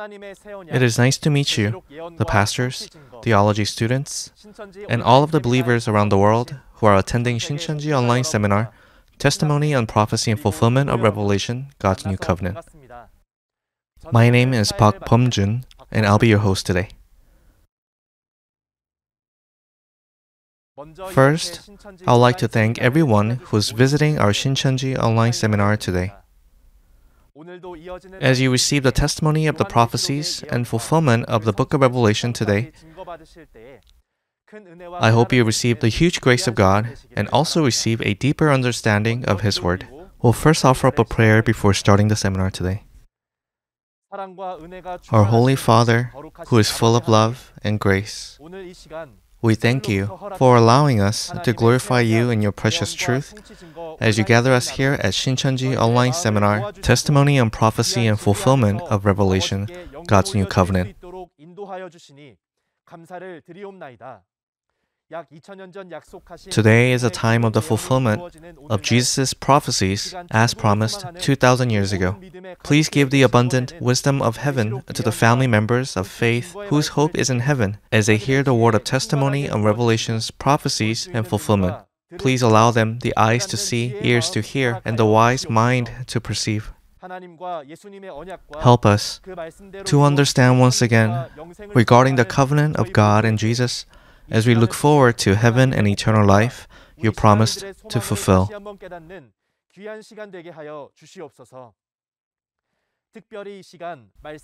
It is nice to meet you, the pastors, theology students, and all of the believers around the world who are attending Shincheonji online seminar, Testimony on Prophecy and Fulfillment of Revelation, God's New Covenant. My name is Park Pumjun, and I'll be your host today. First, I would like to thank everyone who's visiting our Shincheonji online seminar today. As you receive the testimony of the prophecies and fulfillment of the book of Revelation today, I hope you receive the huge grace of God and also receive a deeper understanding of His Word. We'll first offer up a prayer before starting the seminar today. Our Holy Father, who is full of love and grace, we thank you for allowing us to glorify you in your precious truth as you gather us here at Shincheonji Online Seminar, Testimony on Prophecy and Fulfillment of Revelation, God's New Covenant. Today is a time of the fulfillment of Jesus' prophecies as promised 2,000 years ago. Please give the abundant wisdom of heaven to the family members of faith whose hope is in heaven as they hear the word of testimony of Revelation's prophecies and fulfillment. Please allow them the eyes to see, ears to hear, and the wise mind to perceive. Help us to understand once again regarding the covenant of God and Jesus as we look forward to heaven and eternal life, you promised to fulfill.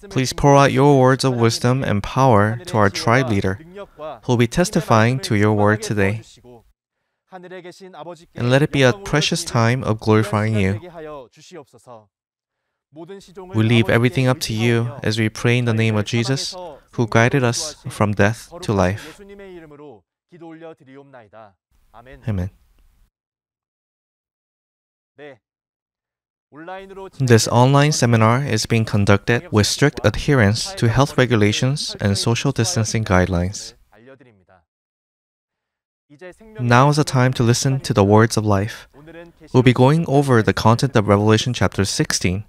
Please pour out your words of wisdom and power to our tribe leader, who will be testifying to your word today. And let it be a precious time of glorifying you. We leave everything up to you as we pray in the name of Jesus, who guided us from death to life. Amen. This online seminar is being conducted with strict adherence to health regulations and social distancing guidelines. Now is the time to listen to the words of life. We'll be going over the content of Revelation chapter 16.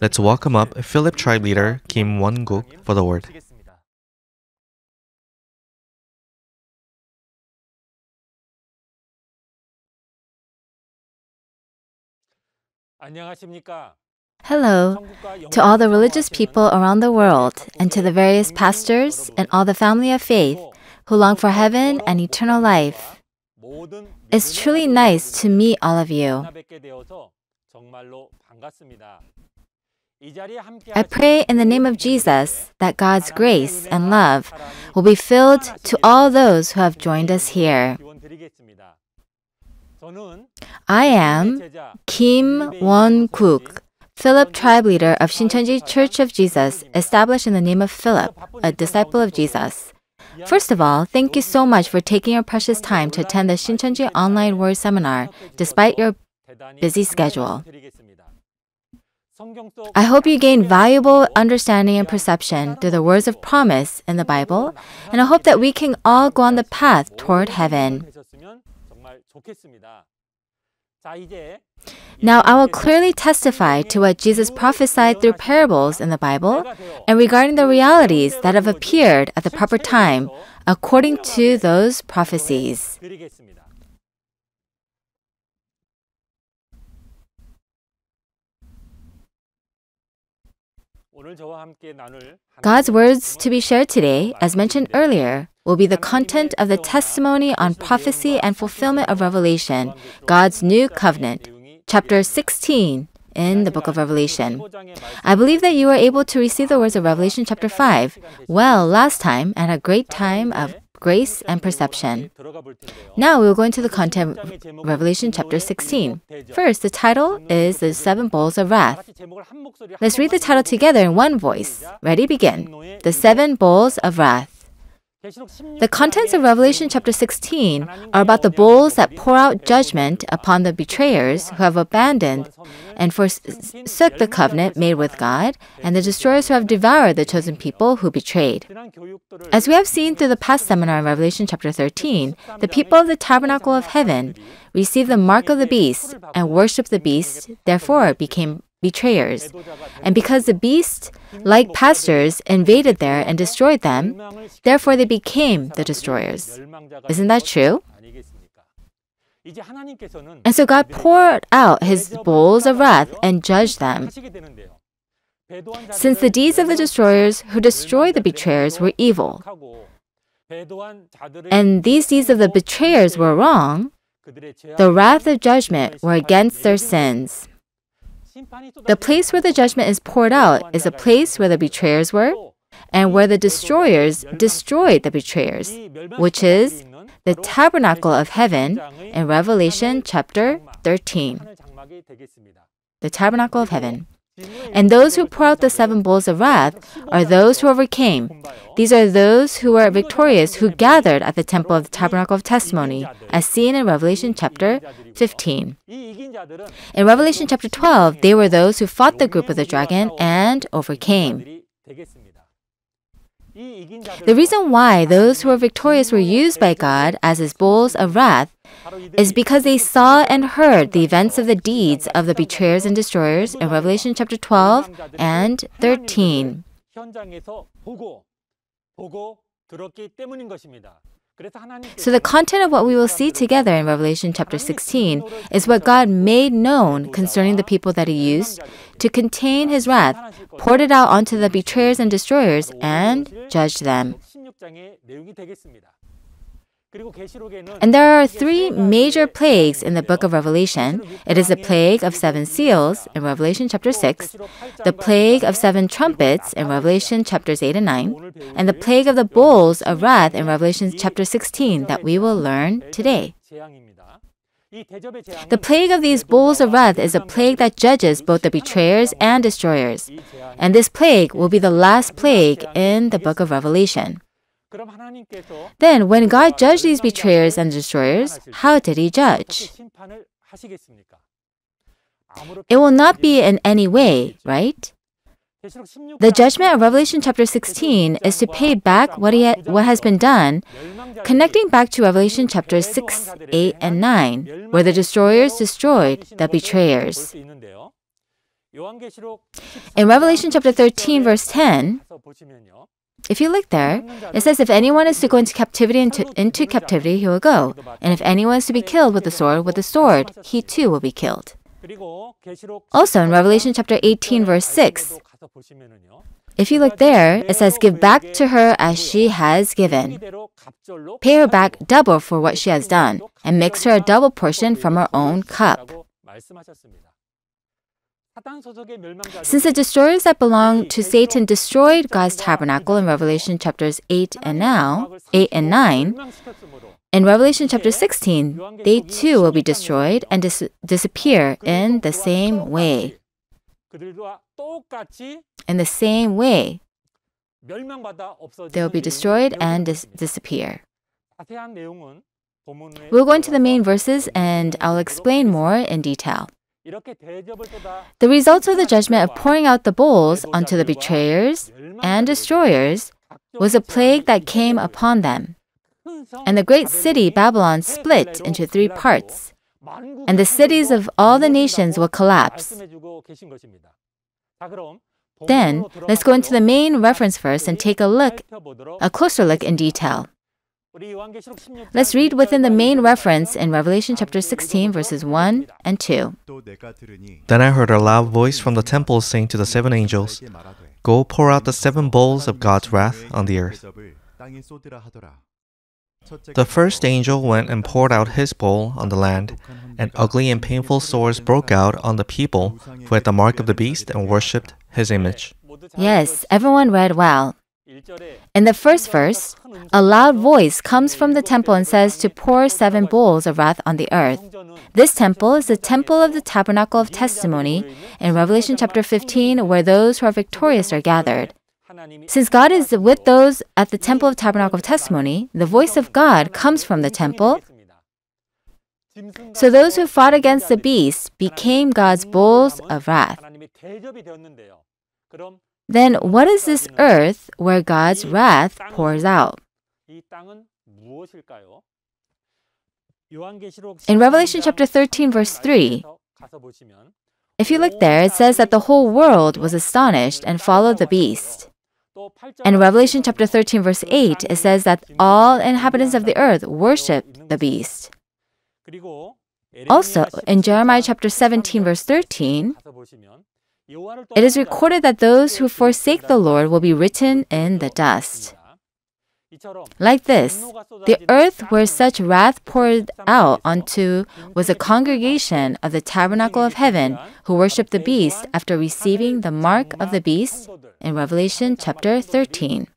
Let's welcome up Philip Tribe leader Kim Won-guk for the word. Hello to all the religious people around the world and to the various pastors and all the family of faith who long for heaven and eternal life. It's truly nice to meet all of you. I pray in the name of Jesus that God's grace and love will be filled to all those who have joined us here. I am Kim Won Kook, Philip tribe leader of Shincheonji Church of Jesus, established in the name of Philip, a disciple of Jesus. First of all, thank you so much for taking your precious time to attend the Shincheonji Online Word Seminar despite your busy schedule. I hope you gain valuable understanding and perception through the words of promise in the Bible, and I hope that we can all go on the path toward heaven. Now I will clearly testify to what Jesus prophesied through parables in the Bible and regarding the realities that have appeared at the proper time according to those prophecies. God's words to be shared today, as mentioned earlier, will be the content of the testimony on prophecy and fulfillment of Revelation, God's new covenant, chapter 16 in the book of Revelation. I believe that you were able to receive the words of Revelation chapter 5 well last time and a great time of grace and perception. Now we will go into the content of Revelation chapter 16. First, the title is The Seven Bowls of Wrath. Let's read the title together in one voice. Ready, begin. The Seven Bowls of Wrath. The contents of Revelation chapter 16 are about the bowls that pour out judgment upon the betrayers who have abandoned and forsook the covenant made with God and the destroyers who have devoured the chosen people who betrayed. As we have seen through the past seminar in Revelation chapter 13, the people of the tabernacle of heaven received the mark of the beast and worshiped the beast, therefore became betrayers. And because the beast, like pastors, invaded there and destroyed them, therefore they became the destroyers. Isn't that true? And so God poured out his bowls of wrath and judged them. Since the deeds of the destroyers who destroyed the betrayers were evil, and these deeds of the betrayers were wrong, the wrath of judgment were against their sins. The place where the judgment is poured out is the place where the betrayers were and where the destroyers destroyed the betrayers, which is the tabernacle of heaven in Revelation chapter 13. The tabernacle of heaven. And those who pour out the seven bowls of wrath are those who overcame. These are those who were victorious who gathered at the temple of the tabernacle of testimony, as seen in Revelation chapter 15. In Revelation chapter 12, they were those who fought the group of the dragon and overcame. The reason why those who were victorious were used by God as his bowls of wrath is because they saw and heard the events of the deeds of the betrayers and destroyers in Revelation chapter 12 and 13. So, the content of what we will see together in Revelation chapter 16 is what God made known concerning the people that He used to contain His wrath, poured it out onto the betrayers and destroyers, and judged them. And there are three major plagues in the book of Revelation. It is the plague of seven seals in Revelation chapter 6, the plague of seven trumpets in Revelation chapters 8 and 9, and the plague of the bowls of wrath in Revelation chapter 16 that we will learn today. The plague of these bowls of wrath is a plague that judges both the betrayers and destroyers. And this plague will be the last plague in the book of Revelation. Then, when God judged these betrayers and destroyers, how did He judge? It will not be in any way, right? The judgment of Revelation chapter 16 is to pay back what, ha- what has been done, connecting back to Revelation chapter 6, 8, and 9, where the destroyers destroyed the betrayers. In Revelation chapter 13, verse 10, if you look there, it says if anyone is to go into captivity into, into captivity, he will go. And if anyone is to be killed with the sword, with the sword, he too will be killed. Also in Revelation chapter 18 verse 6, if you look there, it says, Give back to her as she has given. Pay her back double for what she has done, and mix her a double portion from her own cup. Since the destroyers that belong to Satan destroyed God's tabernacle in Revelation chapters 8 and now 8 and 9, in Revelation chapter 16, they too will be destroyed and dis disappear in the same way. In the same way, they will be destroyed and dis disappear. We'll go into the main verses and I'll explain more in detail. The results of the judgment of pouring out the bowls onto the betrayers and destroyers was a plague that came upon them. And the great city Babylon split into three parts, and the cities of all the nations will collapse. Then, let's go into the main reference verse and take a look, a closer look in detail. Let's read within the main reference in Revelation chapter 16, verses 1 and 2. Then I heard a loud voice from the temple saying to the seven angels, Go pour out the seven bowls of God's wrath on the earth. The first angel went and poured out his bowl on the land, and ugly and painful sores broke out on the people who had the mark of the beast and worshipped his image. Yes, everyone read well. In the first verse, a loud voice comes from the temple and says to pour seven bowls of wrath on the earth. This temple is the temple of the tabernacle of testimony in Revelation chapter 15, where those who are victorious are gathered. Since God is with those at the temple of tabernacle of testimony, the voice of God comes from the temple. So those who fought against the beast became God's bowls of wrath. Then what is this earth where God's wrath pours out? In Revelation chapter 13, verse 3, if you look there, it says that the whole world was astonished and followed the beast. In Revelation chapter 13, verse 8, it says that all inhabitants of the earth worship the beast. Also, in Jeremiah chapter 17, verse 13, it is recorded that those who forsake the Lord will be written in the dust. Like this, the earth where such wrath poured out onto was a congregation of the tabernacle of heaven who worshiped the beast after receiving the mark of the beast in Revelation chapter 13.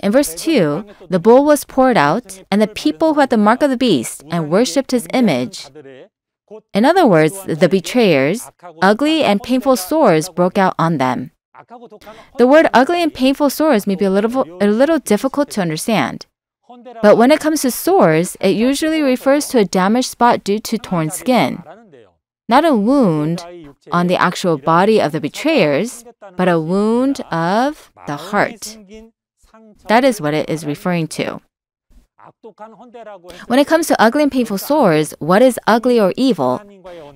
In verse 2, the bowl was poured out, and the people who had the mark of the beast and worshipped his image in other words, the betrayers, ugly and painful sores broke out on them. The word ugly and painful sores may be a little, a little difficult to understand. But when it comes to sores, it usually refers to a damaged spot due to torn skin. Not a wound on the actual body of the betrayers, but a wound of the heart. That is what it is referring to. When it comes to ugly and painful sores, what is ugly or evil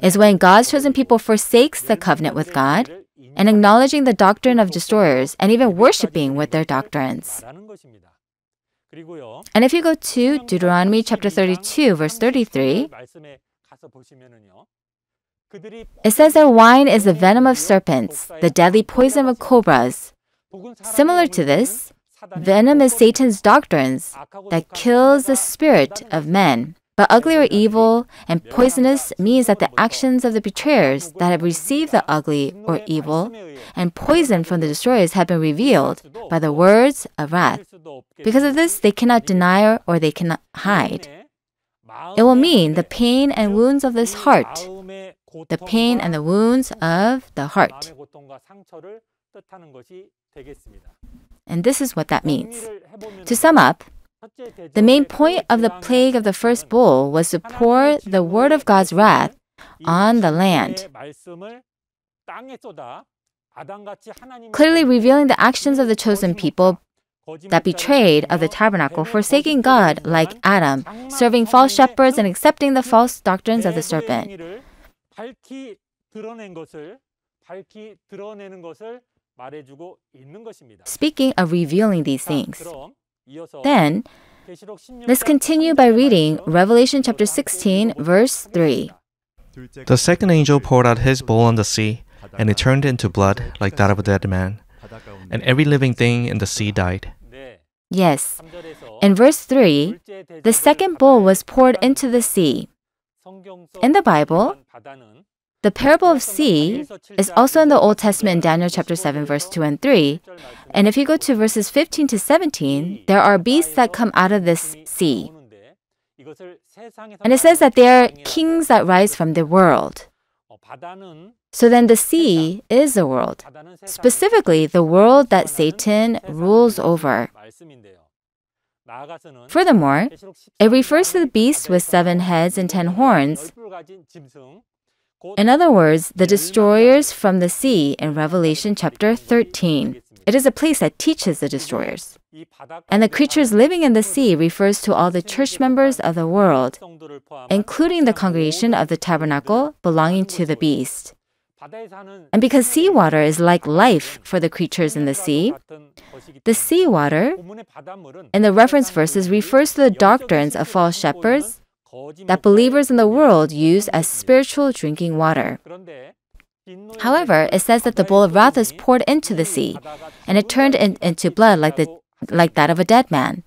is when God's chosen people forsakes the covenant with God and acknowledging the doctrine of destroyers and even worshiping with their doctrines. And if you go to Deuteronomy chapter 32 verse 33, it says that wine is the venom of serpents, the deadly poison of cobras. Similar to this, Venom is Satan's doctrines that kills the spirit of men. But ugly or evil and poisonous means that the actions of the betrayers that have received the ugly or evil and poison from the destroyers have been revealed by the words of wrath. Because of this, they cannot deny or they cannot hide. It will mean the pain and wounds of this heart, the pain and the wounds of the heart. And this is what that means. To sum up, the main point of the plague of the first bull was to pour the word of God's wrath on the land, clearly revealing the actions of the chosen people that betrayed of the tabernacle, forsaking God like Adam, serving false shepherds and accepting the false doctrines of the serpent. Speaking of revealing these things, then let's continue by reading Revelation chapter 16, verse 3. The second angel poured out his bowl on the sea, and it turned into blood like that of a dead man, and every living thing in the sea died. Yes. In verse 3, the second bowl was poured into the sea. In the Bible, the parable of seed is also in the Old Testament in Daniel chapter 7 verse 2 and 3. And if you go to verses 15 to 17, there are beasts that come out of this sea. And it says that they are kings that rise from the world. So then the sea is the world, specifically the world that Satan rules over. Furthermore, it refers to the beast with seven heads and ten horns in other words, the destroyers from the sea in Revelation chapter 13. It is a place that teaches the destroyers. And the creatures living in the sea refers to all the church members of the world, including the congregation of the tabernacle belonging to the beast. And because seawater is like life for the creatures in the sea, the seawater in the reference verses refers to the doctrines of false shepherds that believers in the world use as spiritual drinking water. However, it says that the bowl of wrath is poured into the sea, and it turned in, into blood like, the, like that of a dead man.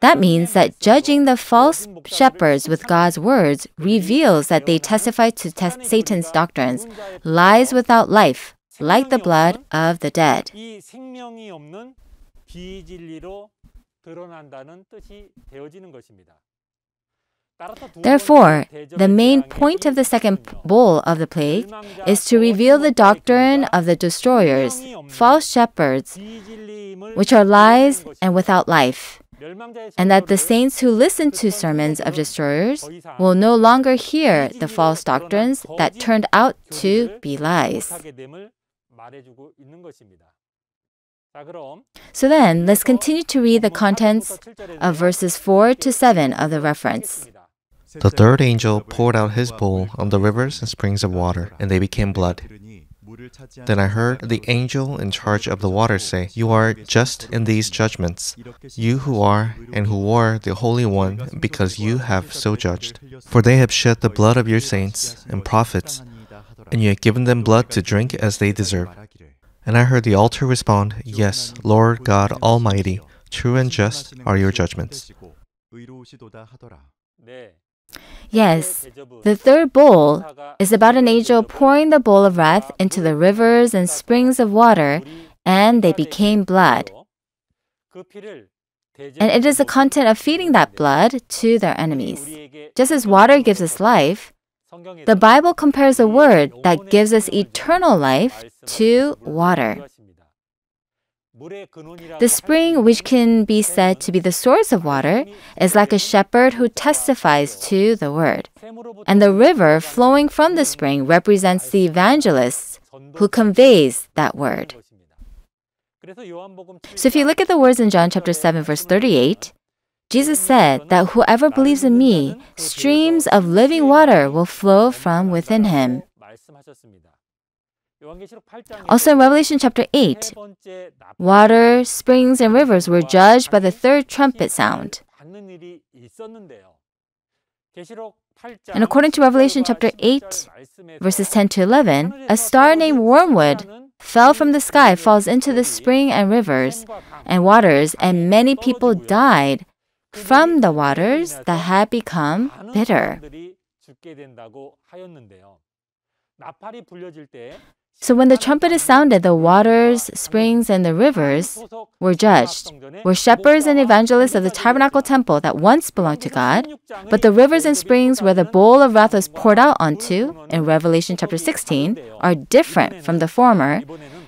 That means that judging the false shepherds with God's words reveals that they testify to Satan's doctrines, lies without life, like the blood of the dead. Therefore, the main point of the second bowl of the plague is to reveal the doctrine of the destroyers, false shepherds, which are lies and without life, and that the saints who listen to sermons of destroyers will no longer hear the false doctrines that turned out to be lies. So then, let's continue to read the contents of verses 4 to 7 of the reference. The third angel poured out his bowl on the rivers and springs of water, and they became blood. Then I heard the angel in charge of the water say, You are just in these judgments, you who are and who were the Holy One, because you have so judged. For they have shed the blood of your saints and prophets, and you have given them blood to drink as they deserve. And I heard the altar respond, Yes, Lord God Almighty, true and just are your judgments. Yes, the third bowl is about an angel pouring the bowl of wrath into the rivers and springs of water, and they became blood. And it is the content of feeding that blood to their enemies. Just as water gives us life, the Bible compares the word that gives us eternal life to water. The spring, which can be said to be the source of water, is like a shepherd who testifies to the word. And the river flowing from the spring represents the evangelist who conveys that word. So if you look at the words in John chapter 7 verse 38, Jesus said that whoever believes in me, streams of living water will flow from within him. Also in Revelation chapter 8, water, springs, and rivers were judged by the third trumpet sound. And according to Revelation chapter 8, verses 10 to 11, a star named Wormwood fell from the sky, falls into the spring and rivers and waters, and many people died from the waters that had become bitter. So when the trumpet is sounded, the waters, springs, and the rivers were judged, were shepherds and evangelists of the tabernacle temple that once belonged to God, but the rivers and springs where the bowl of wrath was poured out onto in Revelation chapter 16 are different from the former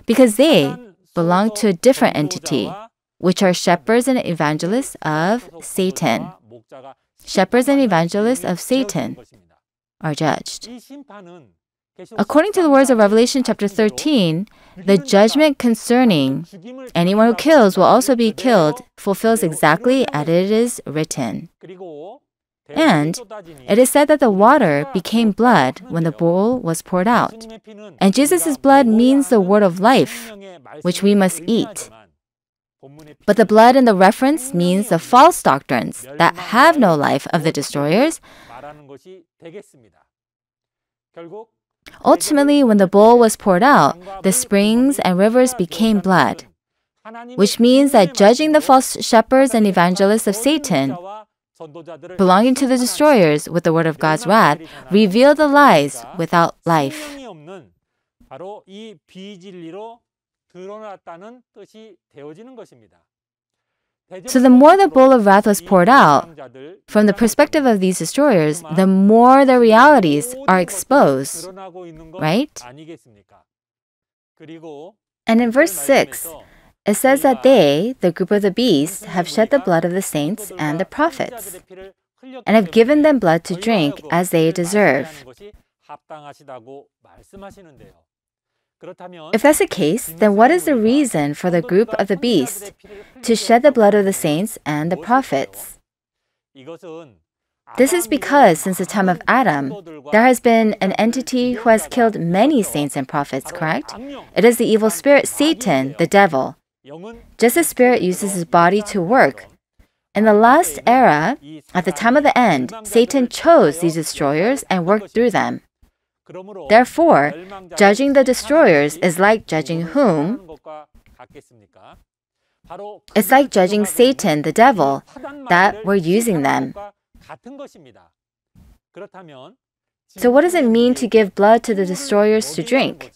because they belong to a different entity, which are shepherds and evangelists of Satan. Shepherds and evangelists of Satan are judged. According to the words of Revelation chapter 13, the judgment concerning anyone who kills will also be killed fulfills exactly as it is written. And it is said that the water became blood when the bowl was poured out. And Jesus' blood means the word of life, which we must eat. But the blood in the reference means the false doctrines that have no life of the destroyers. Ultimately, when the bowl was poured out, the springs and rivers became blood, which means that judging the false shepherds and evangelists of Satan, belonging to the destroyers with the word of God's wrath, reveal the lies without life. So, the more the bowl of wrath was poured out, from the perspective of these destroyers, the more the realities are exposed, right? And in verse 6, it says that they, the group of the beasts, have shed the blood of the saints and the prophets, and have given them blood to drink as they deserve. If that's the case, then what is the reason for the group of the beast to shed the blood of the saints and the prophets? This is because since the time of Adam, there has been an entity who has killed many saints and prophets, correct? It is the evil spirit Satan, the devil. Just as spirit uses his body to work, in the last era, at the time of the end, Satan chose these destroyers and worked through them. Therefore, judging the destroyers is like judging whom? It's like judging Satan, the devil, that we're using them. So, what does it mean to give blood to the destroyers to drink?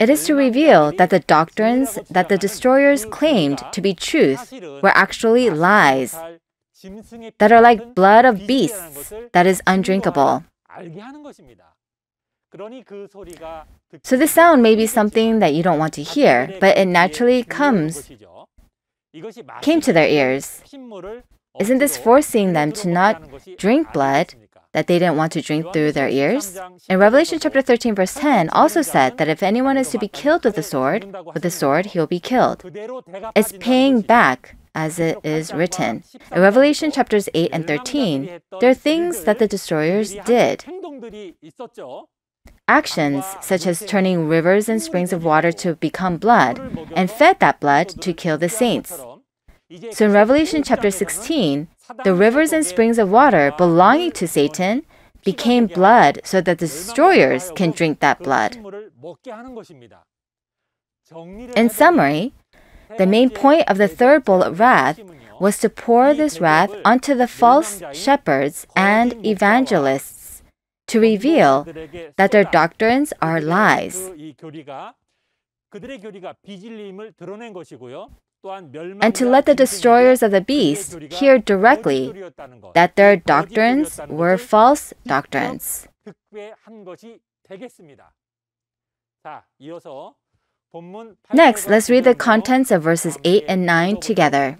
It is to reveal that the doctrines that the destroyers claimed to be truth were actually lies, that are like blood of beasts that is undrinkable. So, this sound may be something that you don't want to hear, but it naturally comes, came to their ears. Isn't this forcing them to not drink blood that they didn't want to drink through their ears? In Revelation chapter 13 verse 10 also said that if anyone is to be killed with the sword, with the sword he will be killed. It's paying back as it is written. In Revelation chapters 8 and 13, there are things that the destroyers did. Actions such as turning rivers and springs of water to become blood, and fed that blood to kill the saints. So in Revelation chapter 16, the rivers and springs of water belonging to Satan became blood so that the destroyers can drink that blood. In summary, the main point of the third bowl of wrath was to pour this wrath onto the false shepherds and evangelists to reveal that their doctrines are lies. And to let the destroyers of the beast hear directly that their doctrines were false doctrines. Next, let's read the contents of verses 8 and 9 together.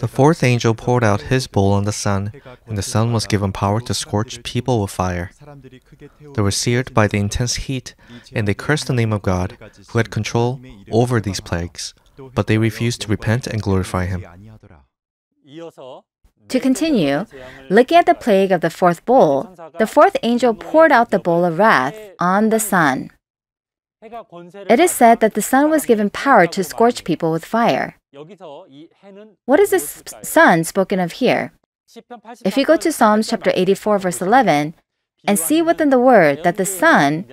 The fourth angel poured out his bowl on the sun, and the sun was given power to scorch people with fire. They were seared by the intense heat, and they cursed the name of God, who had control over these plagues, but they refused to repent and glorify him. To continue, looking at the plague of the fourth bowl, the fourth angel poured out the bowl of wrath on the sun. It is said that the sun was given power to scorch people with fire. What is this sun spoken of here? If you go to Psalms chapter 84, verse 11, and see within the word that the sun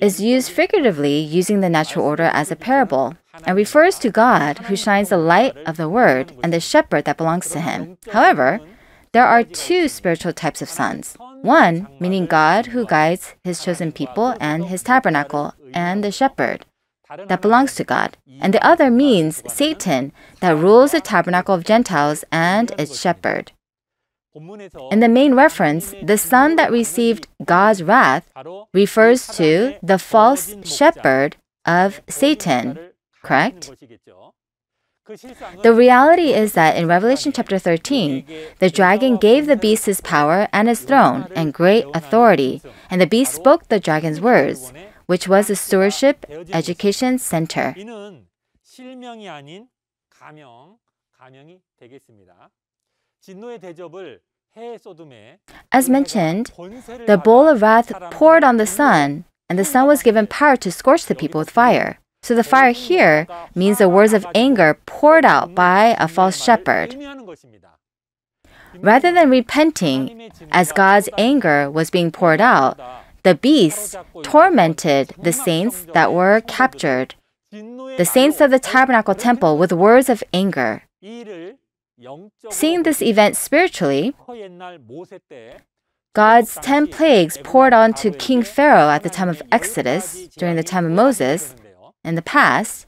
is used figuratively using the natural order as a parable and refers to God who shines the light of the word and the shepherd that belongs to him. However, there are two spiritual types of sons. One, meaning God who guides his chosen people and his tabernacle, and the shepherd that belongs to God, and the other means Satan that rules the tabernacle of Gentiles and its shepherd. In the main reference, the son that received God's wrath refers to the false shepherd of Satan, correct? The reality is that in Revelation chapter 13, the dragon gave the beast his power and his throne and great authority, and the beast spoke the dragon's words which was a stewardship education center. As mentioned, the bowl of wrath poured on the sun, and the sun was given power to scorch the people with fire. So the fire here means the words of anger poured out by a false shepherd. Rather than repenting, as God's anger was being poured out, the beasts tormented the saints that were captured, the saints of the tabernacle temple, with words of anger. Seeing this event spiritually, God's ten plagues poured onto King Pharaoh at the time of Exodus, during the time of Moses, in the past,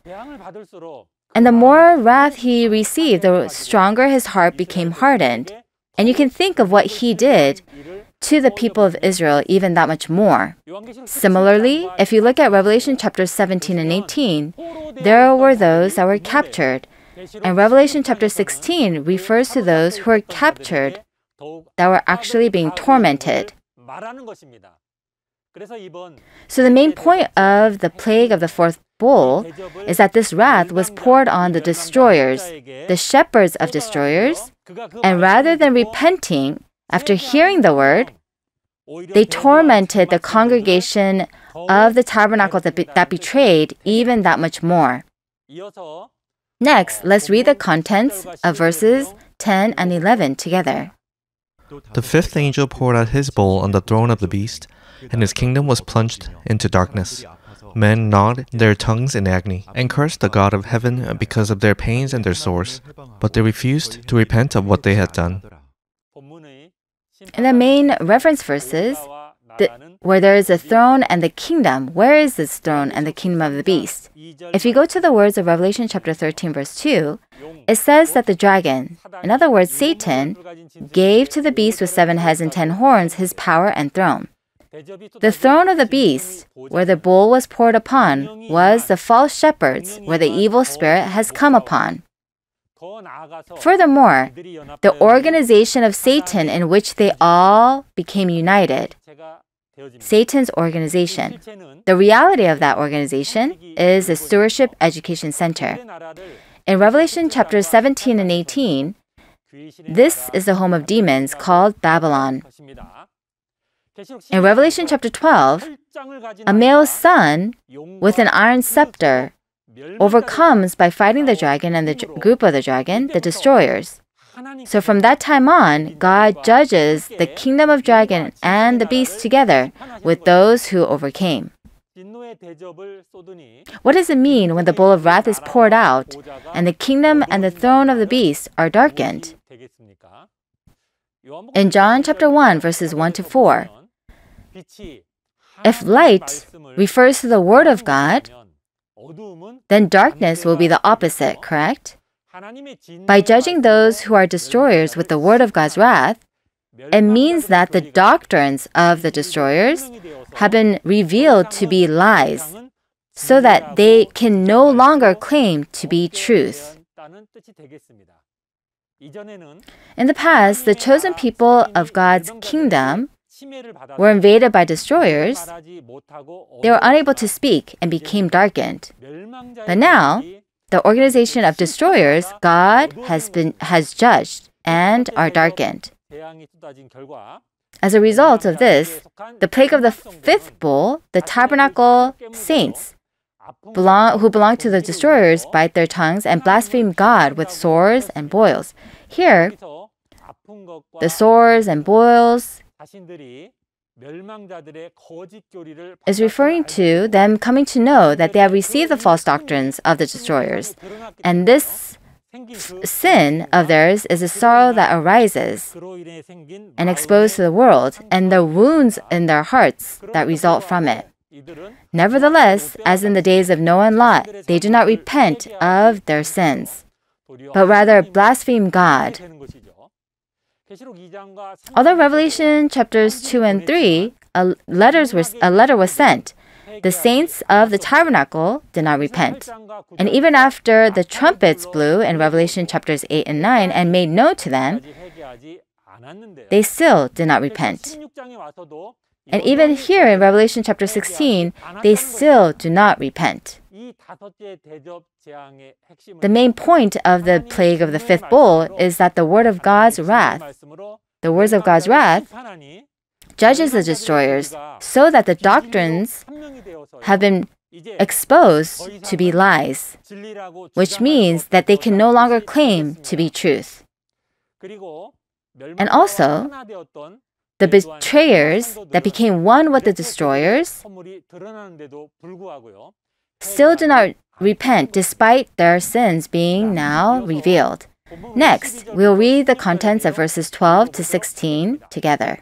and the more wrath he received, the stronger his heart became hardened. And you can think of what he did to the people of Israel even that much more. Similarly, if you look at Revelation chapters 17 and 18, there were those that were captured, and Revelation chapter 16 refers to those who were captured that were actually being tormented. So, the main point of the plague of the fourth bowl is that this wrath was poured on the destroyers, the shepherds of destroyers, and rather than repenting, after hearing the word, they tormented the congregation of the tabernacle that, be- that betrayed even that much more. Next, let's read the contents of verses 10 and 11 together. The fifth angel poured out his bowl on the throne of the beast, and his kingdom was plunged into darkness. Men gnawed their tongues in agony and cursed the God of heaven because of their pains and their sores, but they refused to repent of what they had done. In the main reference verses, the, where there is a throne and the kingdom, where is this throne and the kingdom of the beast? If you go to the words of Revelation chapter 13, verse 2, it says that the dragon, in other words, Satan, gave to the beast with seven heads and ten horns his power and throne. The throne of the beast, where the bull was poured upon, was the false shepherds, where the evil spirit has come upon. Furthermore, the organization of Satan in which they all became united, Satan's organization, the reality of that organization is the Stewardship Education Center. In Revelation chapters 17 and 18, this is the home of demons called Babylon. In Revelation chapter 12, a male son with an iron scepter overcomes by fighting the dragon and the group of the dragon, the destroyers. So from that time on, God judges the kingdom of dragon and the beast together with those who overcame. What does it mean when the bowl of wrath is poured out and the kingdom and the throne of the beast are darkened? In John chapter 1 verses 1 to 4, if light refers to the word of God, then darkness will be the opposite, correct? By judging those who are destroyers with the word of God's wrath, it means that the doctrines of the destroyers have been revealed to be lies, so that they can no longer claim to be truth. In the past, the chosen people of God's kingdom were invaded by destroyers. They were unable to speak and became darkened. But now, the organization of destroyers God has been has judged and are darkened. As a result of this, the plague of the fifth bull, the tabernacle saints belong, who belong to the destroyers bite their tongues and blaspheme God with sores and boils. Here, the sores and boils is referring to them coming to know that they have received the false doctrines of the destroyers. And this sin of theirs is a sorrow that arises and exposed to the world, and the wounds in their hearts that result from it. Nevertheless, as in the days of Noah and Lot, they do not repent of their sins, but rather blaspheme God Although Revelation chapters 2 and 3, a, letters were, a letter was sent, the saints of the tabernacle did not repent. And even after the trumpets blew in Revelation chapters 8 and 9 and made known to them, they still did not repent. And even here in Revelation chapter 16, they still do not repent. The main point of the plague of the fifth bowl is that the word of God's wrath, the words of God's wrath, judges the destroyers so that the doctrines have been exposed to be lies, which means that they can no longer claim to be truth. And also, the betrayers that became one with the destroyers still do not repent despite their sins being now revealed. Next, we'll read the contents of verses 12 to 16 together.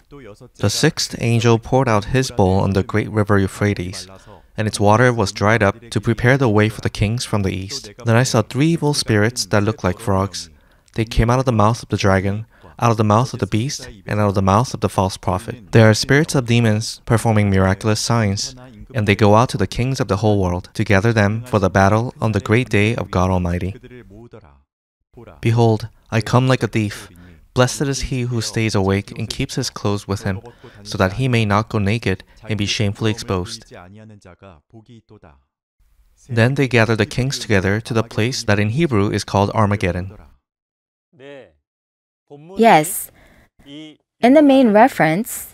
The sixth angel poured out his bowl on the great river Euphrates, and its water was dried up to prepare the way for the kings from the east. Then I saw three evil spirits that looked like frogs. They came out of the mouth of the dragon, out of the mouth of the beast, and out of the mouth of the false prophet. They are spirits of demons performing miraculous signs and they go out to the kings of the whole world to gather them for the battle on the great day of God Almighty. Behold, I come like a thief. Blessed is he who stays awake and keeps his clothes with him, so that he may not go naked and be shamefully exposed. Then they gather the kings together to the place that in Hebrew is called Armageddon. Yes. In the main reference,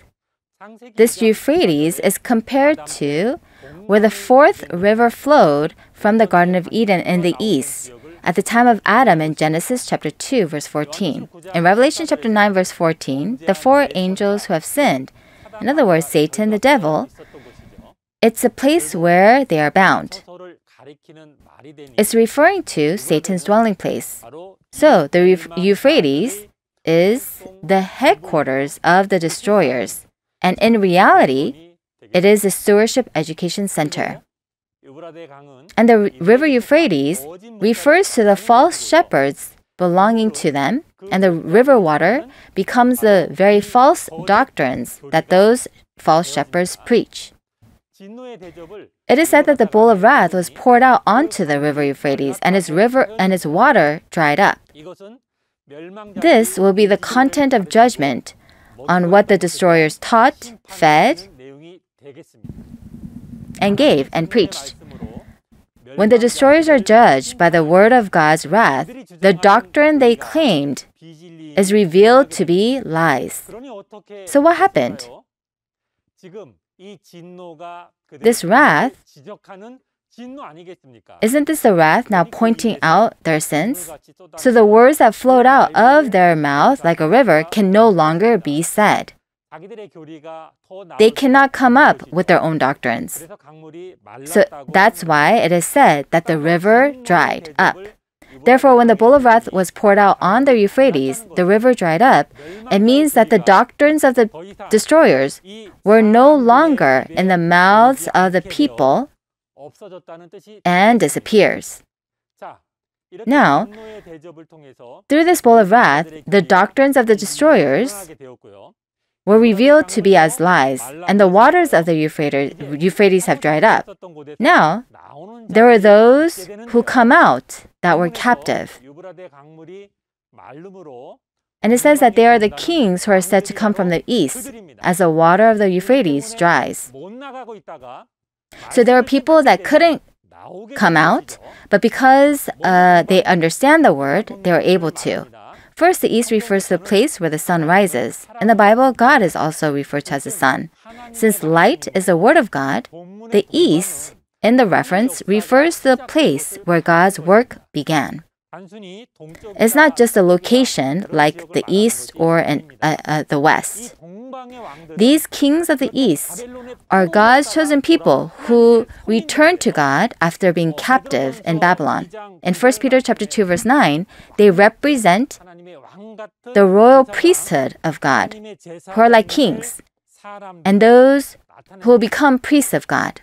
this Euphrates is compared to where the fourth river flowed from the Garden of Eden in the east at the time of Adam in Genesis chapter 2 verse 14. In Revelation chapter 9 verse 14, the four angels who have sinned, in other words Satan the devil, it's a place where they are bound. It's referring to Satan's dwelling place. So, the Euphrates is the headquarters of the destroyers and in reality, it is a stewardship education center. And the river Euphrates refers to the false shepherds belonging to them, and the river water becomes the very false doctrines that those false shepherds preach. It is said that the bowl of wrath was poured out onto the river Euphrates, and its river and its water dried up. This will be the content of judgment on what the destroyers taught, fed, and gave and preached. When the destroyers are judged by the word of God's wrath, the doctrine they claimed is revealed to be lies. So, what happened? This wrath isn't this the wrath now pointing out their sins? So the words that flowed out of their mouth like a river can no longer be said. They cannot come up with their own doctrines. So that's why it is said that the river dried up. Therefore, when the bowl of wrath was poured out on the Euphrates, the river dried up. It means that the doctrines of the destroyers were no longer in the mouths of the people and disappears. Now, through this bowl of wrath, the doctrines of the destroyers were revealed to be as lies, and the waters of the Euphrates have dried up. Now, there are those who come out that were captive. And it says that they are the kings who are said to come from the east, as the water of the Euphrates dries. So there are people that couldn't come out, but because uh, they understand the word, they were able to. First, the east refers to the place where the sun rises. In the Bible, God is also referred to as the sun. Since light is the word of God, the east in the reference refers to the place where God's work began. It's not just a location like the east or an, uh, uh, the west. These kings of the east are God's chosen people who return to God after being captive in Babylon. In 1 Peter chapter 2 verse 9, they represent the royal priesthood of God, who are like kings, and those who will become priests of God.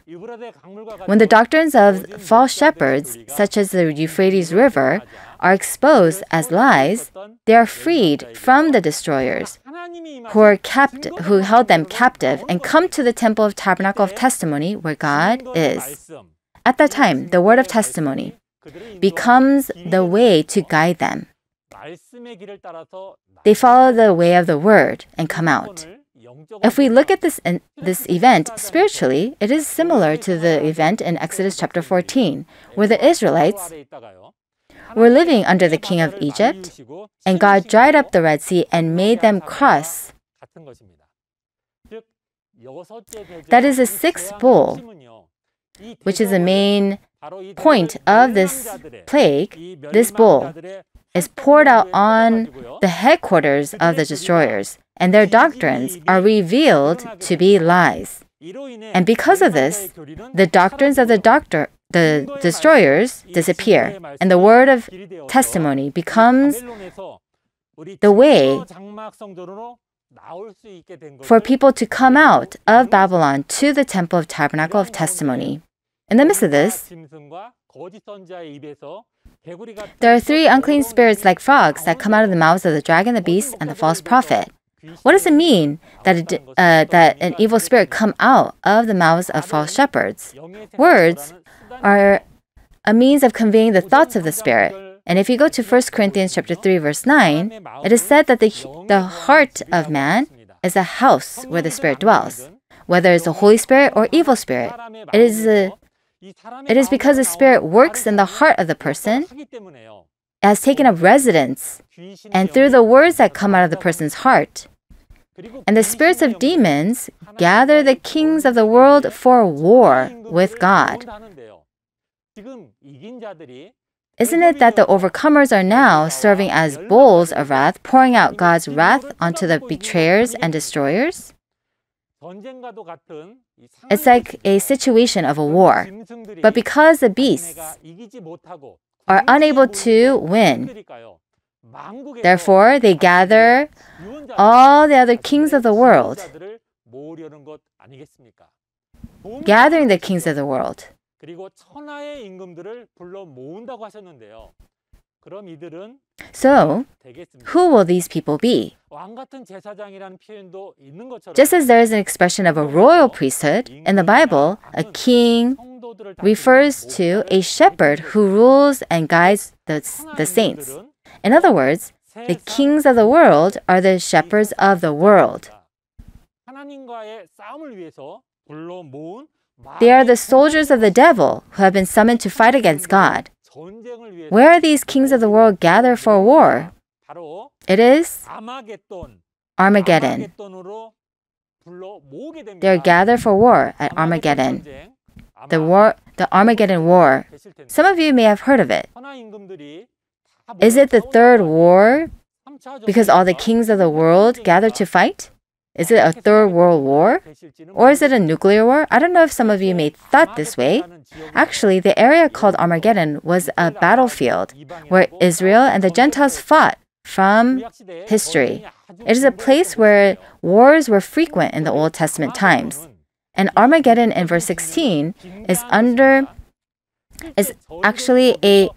When the doctrines of false shepherds, such as the Euphrates River, are exposed as lies, they are freed from the destroyers who are kept who held them captive and come to the temple of tabernacle of testimony where God is. At that time, the word of testimony becomes the way to guide them. They follow the way of the word and come out. If we look at this, this event spiritually, it is similar to the event in Exodus chapter 14, where the Israelites were living under the king of Egypt, and God dried up the Red Sea and made them cross. That is the sixth bowl, which is the main point of this plague. This bowl is poured out on the headquarters of the destroyers, and their doctrines are revealed to be lies. And because of this, the doctrines of the doctor, the destroyers disappear, and the word of testimony becomes the way for people to come out of Babylon to the temple of tabernacle of testimony. In the midst of this, there are three unclean spirits like frogs that come out of the mouths of the dragon, the beast, and the false prophet. What does it mean that, it, uh, that an evil spirit come out of the mouths of false shepherds? Words are a means of conveying the thoughts of the spirit. And if you go to 1 Corinthians chapter 3 verse 9, it is said that the, the heart of man is a house where the spirit dwells, whether it's the Holy Spirit or evil spirit. It is a, it is because the spirit works in the heart of the person has taken up residence and through the words that come out of the person's heart. And the spirits of demons gather the kings of the world for war with God. Isn't it that the overcomers are now serving as bowls of wrath, pouring out God's wrath onto the betrayers and destroyers? It's like a situation of a war. But because the beasts are unable to win. Therefore, they gather all the other kings of the world, gathering the kings of the world. So, who will these people be? Just as there is an expression of a royal priesthood, in the Bible, a king refers to a shepherd who rules and guides the, the saints. In other words, the kings of the world are the shepherds of the world. They are the soldiers of the devil who have been summoned to fight against God. Where these kings of the world gather for war? It is Armageddon. They're gathered for war at Armageddon. The war, the Armageddon war. Some of you may have heard of it. Is it the third war because all the kings of the world gather to fight? Is it a third world war? Or is it a nuclear war? I don't know if some of you may thought this way. Actually, the area called Armageddon was a battlefield where Israel and the Gentiles fought from history. It is a place where wars were frequent in the Old Testament times. And Armageddon in verse 16 is under is actually a,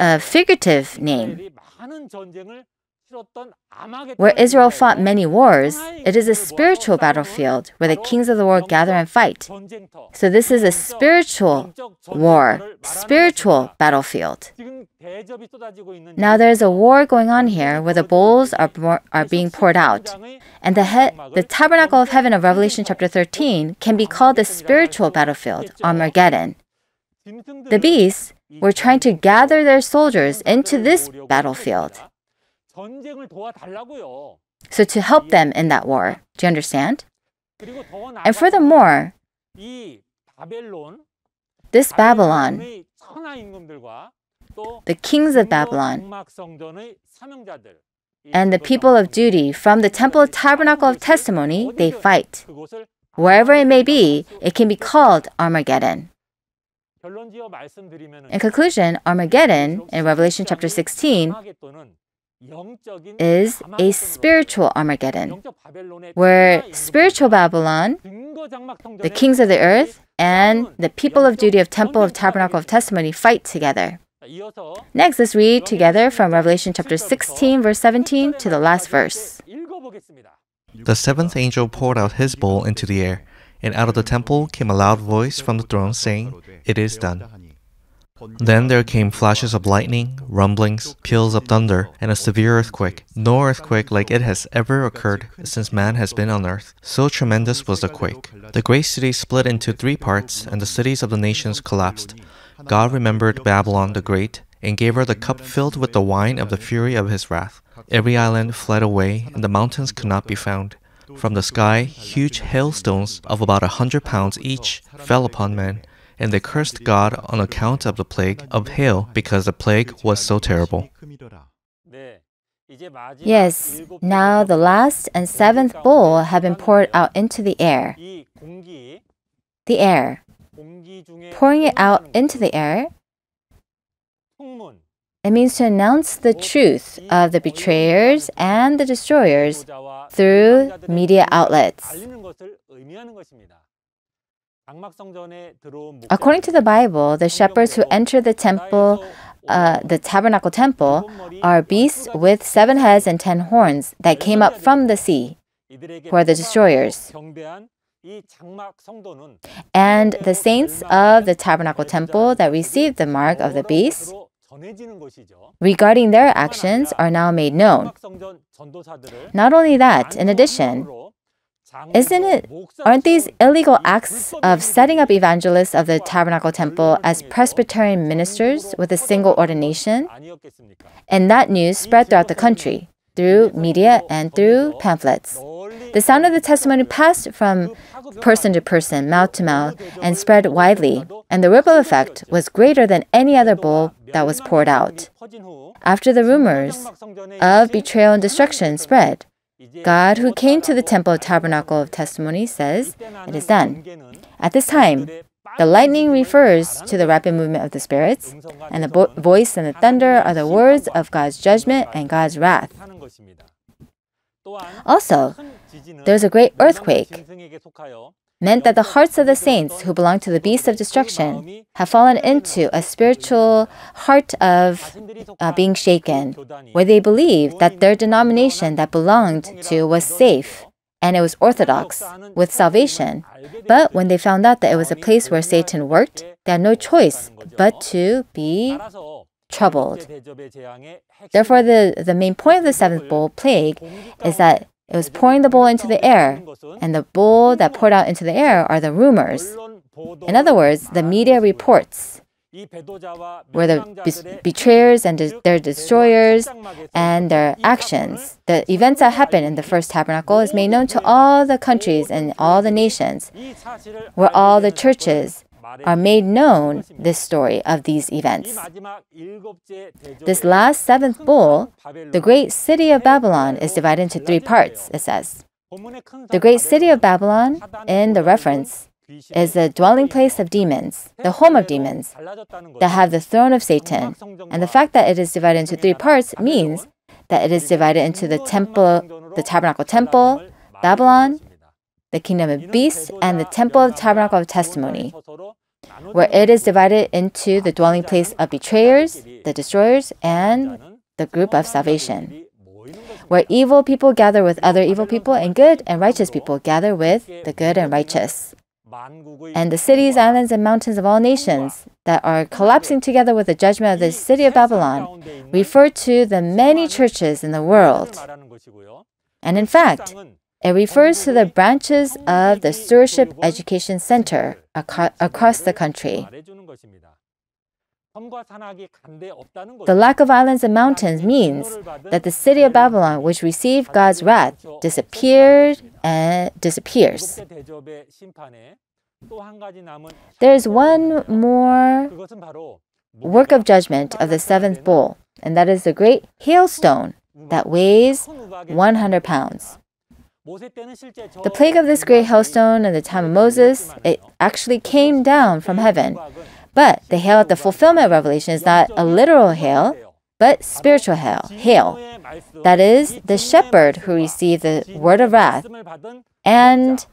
a figurative name. Where Israel fought many wars, it is a spiritual battlefield where the kings of the world gather and fight. So, this is a spiritual war, spiritual battlefield. Now, there is a war going on here where the bowls are, are being poured out. And the, he- the tabernacle of heaven of Revelation chapter 13 can be called the spiritual battlefield, Armageddon. The beasts were trying to gather their soldiers into this battlefield. So to help them in that war. Do you understand? And furthermore, this Babylon, the kings of Babylon, and the people of duty from the temple tabernacle of testimony, they fight. Wherever it may be, it can be called Armageddon. In conclusion, Armageddon in Revelation chapter 16 is a spiritual Armageddon, where spiritual Babylon, the kings of the earth, and the people of duty of Temple of Tabernacle of Testimony fight together. Next, let's read together from Revelation chapter 16, verse 17 to the last verse. The seventh angel poured out his bowl into the air, and out of the temple came a loud voice from the throne saying, It is done. Then there came flashes of lightning, rumblings, peals of thunder, and a severe earthquake. No earthquake like it has ever occurred since man has been on earth. So tremendous was the quake. The great city split into three parts, and the cities of the nations collapsed. God remembered Babylon the Great, and gave her the cup filled with the wine of the fury of his wrath. Every island fled away, and the mountains could not be found. From the sky, huge hailstones of about a hundred pounds each fell upon men and they cursed God on account of the plague of hail because the plague was so terrible. Yes, now the last and seventh bowl have been poured out into the air. The air. Pouring it out into the air, it means to announce the truth of the betrayers and the destroyers through media outlets. According to the Bible, the shepherds who enter the temple, uh, the tabernacle temple, are beasts with seven heads and ten horns that came up from the sea, who are the destroyers. And the saints of the tabernacle temple that received the mark of the beast regarding their actions are now made known. Not only that, in addition, isn't it? Aren't these illegal acts of setting up evangelists of the Tabernacle Temple as Presbyterian ministers with a single ordination? And that news spread throughout the country through media and through pamphlets. The sound of the testimony passed from person to person, mouth to mouth, and spread widely, and the ripple effect was greater than any other bowl that was poured out. After the rumors of betrayal and destruction spread, God, who came to the temple of tabernacle of testimony, says, It is done. At this time, the lightning refers to the rapid movement of the spirits, and the bo- voice and the thunder are the words of God's judgment and God's wrath. Also, there's a great earthquake meant that the hearts of the saints who belong to the beast of destruction have fallen into a spiritual heart of uh, being shaken, where they believed that their denomination that belonged to was safe and it was orthodox with salvation. But when they found out that it was a place where Satan worked, they had no choice but to be troubled. Therefore, the, the main point of the seventh bowl plague is that it was pouring the bowl into the air, and the bowl that poured out into the air are the rumors. In other words, the media reports were the betrayers and de their destroyers and their actions. The events that happened in the first tabernacle is made known to all the countries and all the nations, where all the churches are made known this story of these events. This last seventh bowl, the great city of Babylon, is divided into three parts, it says. The great city of Babylon, in the reference, is the dwelling place of demons, the home of demons, that have the throne of Satan. And the fact that it is divided into three parts means that it is divided into the temple, the tabernacle temple, Babylon, the kingdom of beasts, and the temple of tabernacle of testimony where it is divided into the dwelling place of betrayers, the destroyers, and the group of salvation, where evil people gather with other evil people, and good and righteous people gather with the good and righteous. And the cities, islands, and mountains of all nations that are collapsing together with the judgment of the city of Babylon refer to the many churches in the world. And in fact, it refers to the branches of the Stewardship Education Center across the country. The lack of islands and mountains means that the city of Babylon, which received God's wrath, disappeared and disappears. There is one more work of judgment of the seventh bowl, and that is the great hailstone that weighs 100 pounds. The plague of this great hailstone in the time of Moses, it actually came down from heaven. But the hail at the fulfillment of Revelation is not a literal hail, but spiritual hail, hail. That is, the shepherd who received the word of wrath and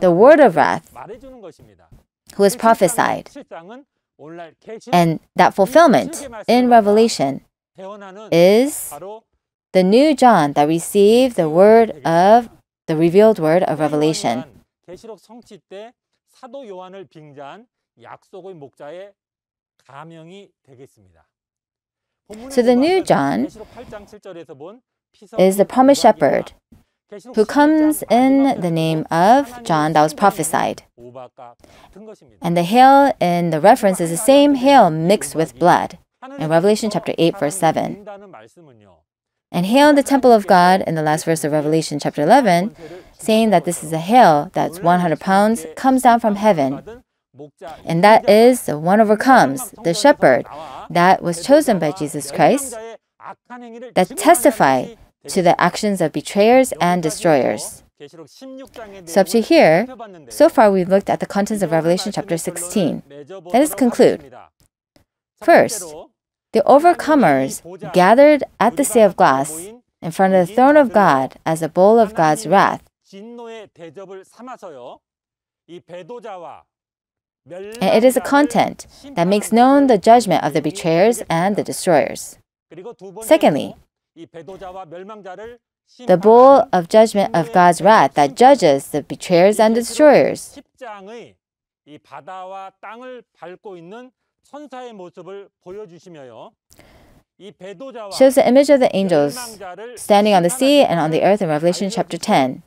the word of wrath who is prophesied. And that fulfillment in Revelation is the new John that received the word of the revealed word of Revelation. So the new John is the promised shepherd who comes in the name of John that was prophesied. And the hail in the reference is the same hail mixed with blood in Revelation chapter 8, verse 7 and hail the temple of God in the last verse of Revelation chapter 11, saying that this is a hail that's 100 pounds comes down from heaven. And that is the one overcomes, the shepherd, that was chosen by Jesus Christ, that testify to the actions of betrayers and destroyers. So up to here, so far we've looked at the contents of Revelation chapter 16. Let us conclude. First, the overcomers gathered at the sea of glass in front of the throne of God as a bowl of God's wrath. And it is a content that makes known the judgment of the betrayers and the destroyers. Secondly, the bowl of judgment of God's wrath that judges the betrayers and destroyers. 천사의 모습을 보여주시며요. shows the image of the angels standing on the sea and on the earth in Revelation chapter 10.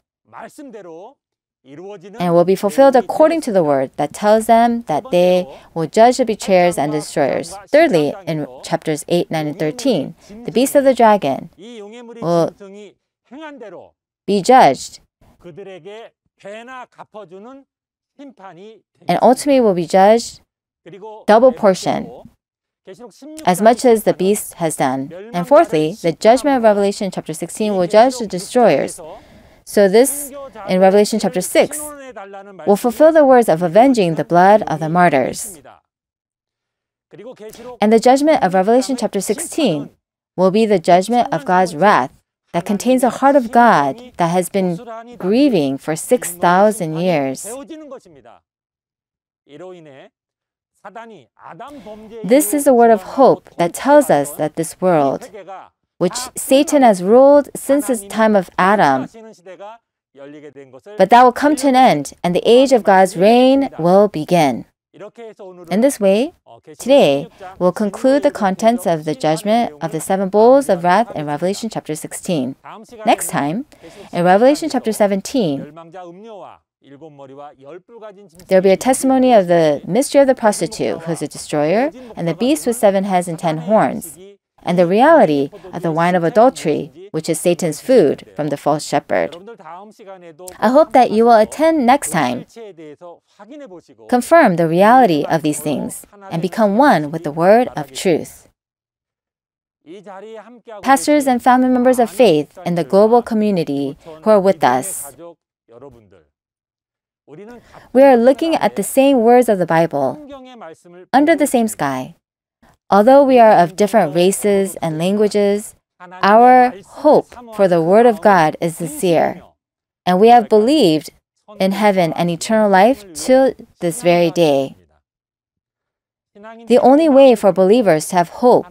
And will be fulfilled according to the word that tells them that they will judge the betrayers and destroyers. Thirdly, in chapters 8, 9, and 13, the beast of the dragon will be judged and ultimately will be judged double portion, as much as the beast has done. And fourthly, the judgment of Revelation chapter 16 will judge the destroyers. So, this in Revelation chapter 6 will fulfill the words of avenging the blood of the martyrs. And the judgment of Revelation chapter 16 will be the judgment of God's wrath that contains the heart of God that has been grieving for 6,000 years. This is a word of hope that tells us that this world, which Satan has ruled since the time of Adam, but that will come to an end and the age of God's reign will begin. In this way, today we'll conclude the contents of the judgment of the seven bowls of wrath in Revelation chapter 16. Next time, in Revelation chapter 17, there will be a testimony of the mystery of the prostitute, who is a destroyer, and the beast with seven heads and ten horns, and the reality of the wine of adultery, which is Satan's food from the false shepherd. I hope that you will attend next time. Confirm the reality of these things and become one with the word of truth. Pastors and family members of faith in the global community who are with us, we are looking at the same words of the Bible under the same sky. Although we are of different races and languages, our hope for the Word of God is sincere, and we have believed in heaven and eternal life till this very day. The only way for believers to have hope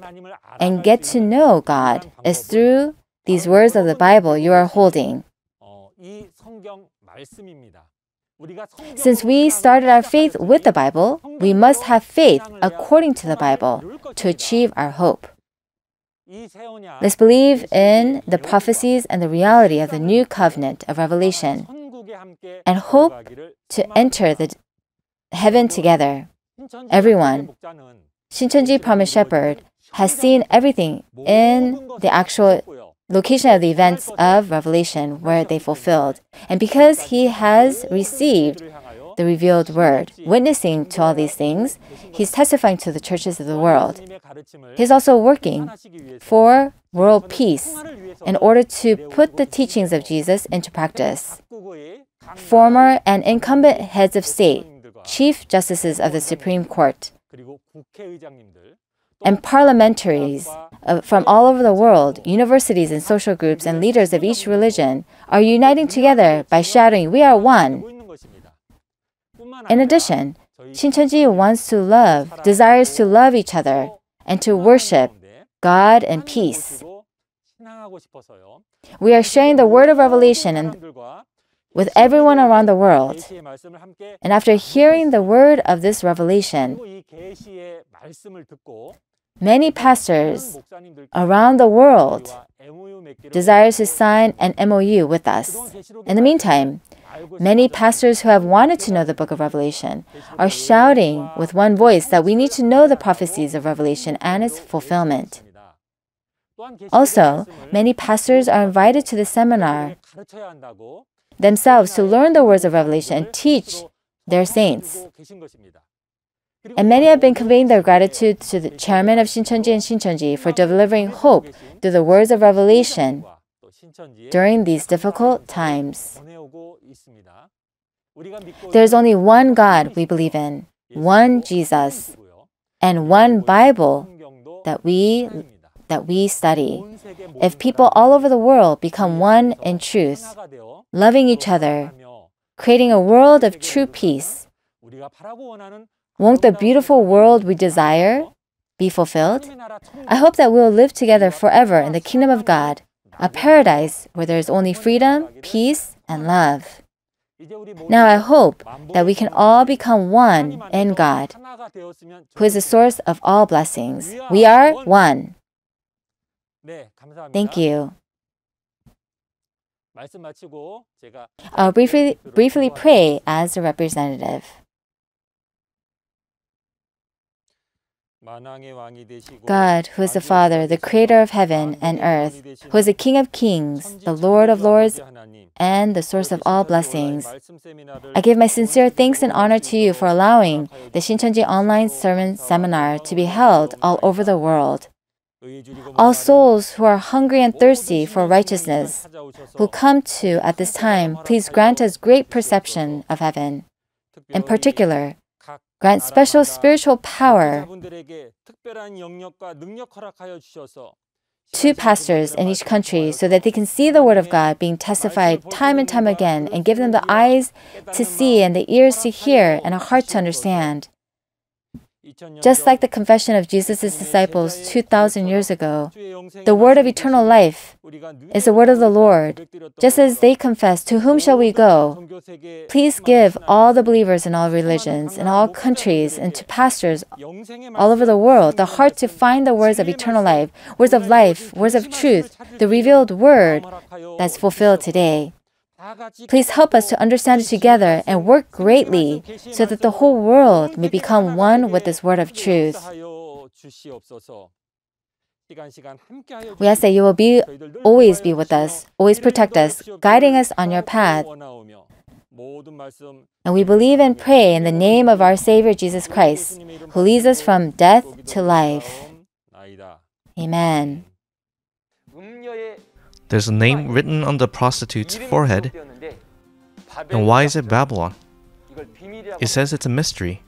and get to know God is through these words of the Bible you are holding. Since we started our faith with the Bible, we must have faith according to the Bible to achieve our hope. Let's believe in the prophecies and the reality of the new covenant of Revelation and hope to enter the heaven together. Everyone, Shincheonji Promised Shepherd, has seen everything in the actual location of the events of Revelation where they fulfilled. And because he has received the revealed word, witnessing to all these things, he's testifying to the churches of the world. He's also working for world peace in order to put the teachings of Jesus into practice. Former and incumbent heads of state, chief justices of the Supreme Court, and parliamentaries from all over the world, universities and social groups and leaders of each religion are uniting together by shouting, We are one. In addition, Shincheonji wants to love, desires to love each other, and to worship God and peace. We are sharing the word of revelation and with everyone around the world. And after hearing the word of this revelation, Many pastors around the world desire to sign an MOU with us. In the meantime, many pastors who have wanted to know the book of Revelation are shouting with one voice that we need to know the prophecies of Revelation and its fulfillment. Also, many pastors are invited to the seminar themselves to learn the words of Revelation and teach their saints. And many have been conveying their gratitude to the chairman of Shincheonji and Shincheonji for delivering hope through the words of revelation during these difficult times. There is only one God we believe in, one Jesus, and one Bible that we that we study. If people all over the world become one in truth, loving each other, creating a world of true peace, won't the beautiful world we desire be fulfilled? I hope that we will live together forever in the kingdom of God, a paradise where there is only freedom, peace, and love. Now I hope that we can all become one in God, who is the source of all blessings. We are one. Thank you. I'll briefly, briefly pray as a representative. God, who is the Father, the creator of heaven and earth, who is the King of kings, the Lord of lords, and the source of all blessings. I give my sincere thanks and honor to you for allowing the Shincheonji online sermon seminar to be held all over the world. All souls who are hungry and thirsty for righteousness, who come to at this time, please grant us great perception of heaven. In particular, Grant special spiritual power to pastors in each country so that they can see the Word of God being testified time and time again and give them the eyes to see and the ears to hear and a heart to understand. Just like the confession of Jesus' disciples 2,000 years ago, the word of eternal life is the word of the Lord. Just as they confessed, To whom shall we go? Please give all the believers in all religions, in all countries, and to pastors all over the world the heart to find the words of eternal life, words of life, words of truth, the revealed word that's fulfilled today. Please help us to understand it together and work greatly so that the whole world may become one with this word of truth. We ask that you will be always be with us, always protect us, guiding us on your path. And we believe and pray in the name of our Savior Jesus Christ, who leads us from death to life. Amen. There's a name written on the prostitute's forehead. And why is it Babylon? It says it's a mystery.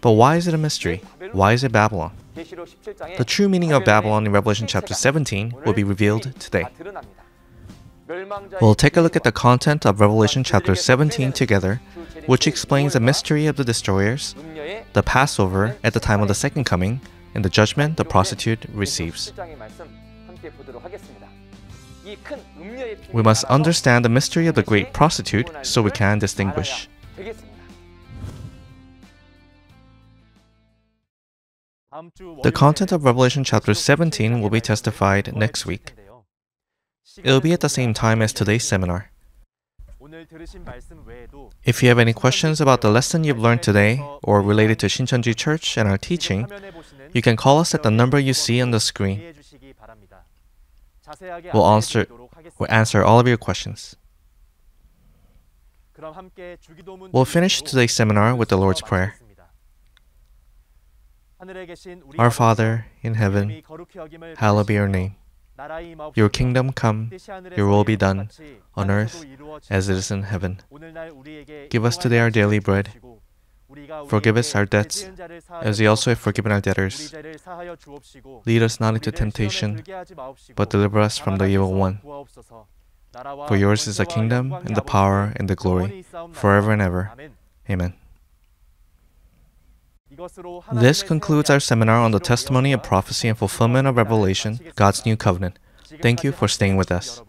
But why is it a mystery? Why is it Babylon? The true meaning of Babylon in Revelation chapter 17 will be revealed today. We'll take a look at the content of Revelation chapter 17 together, which explains the mystery of the destroyers, the Passover at the time of the second coming, and the judgment the prostitute receives. We must understand the mystery of the great prostitute so we can distinguish. The content of Revelation chapter 17 will be testified next week. It'll be at the same time as today's seminar. If you have any questions about the lesson you've learned today or related to Shincheonji Church and our teaching, you can call us at the number you see on the screen. We'll answer, We'll answer all of your questions. We'll finish today's seminar with the Lord's Prayer. Our Father in heaven, hallowed be your name. Your kingdom come, your will be done, on earth as it is in heaven. Give us today our daily bread Forgive us our debts, as we also have forgiven our debtors. Lead us not into temptation, but deliver us from the evil one. For yours is the kingdom, and the power, and the glory, forever and ever. Amen. This concludes our seminar on the testimony of prophecy and fulfillment of Revelation, God's new covenant. Thank you for staying with us.